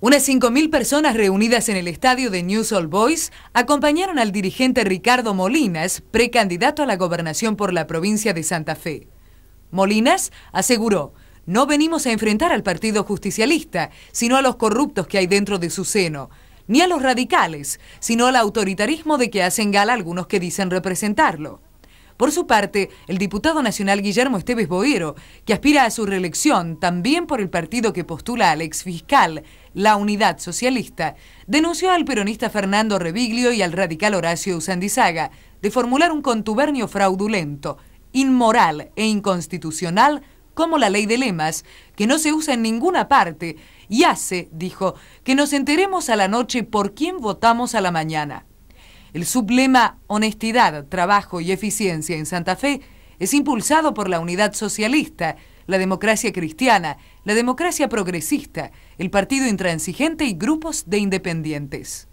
Unas 5.000 personas reunidas en el estadio de News All Boys acompañaron al dirigente Ricardo Molinas, precandidato a la gobernación por la provincia de Santa Fe. Molinas aseguró, no venimos a enfrentar al partido justicialista, sino a los corruptos que hay dentro de su seno, ni a los radicales, sino al autoritarismo de que hacen gala algunos que dicen representarlo. Por su parte, el diputado nacional Guillermo Esteves Boero, que aspira a su reelección también por el partido que postula al exfiscal, la Unidad Socialista, denunció al peronista Fernando Reviglio y al radical Horacio Usandizaga de formular un contubernio fraudulento, inmoral e inconstitucional como la ley de lemas, que no se usa en ninguna parte, y hace, dijo, que nos enteremos a la noche por quién votamos a la mañana. El sublema Honestidad, Trabajo y Eficiencia en Santa Fe es impulsado por la Unidad Socialista, la Democracia Cristiana, la Democracia Progresista, el Partido Intransigente y grupos de independientes.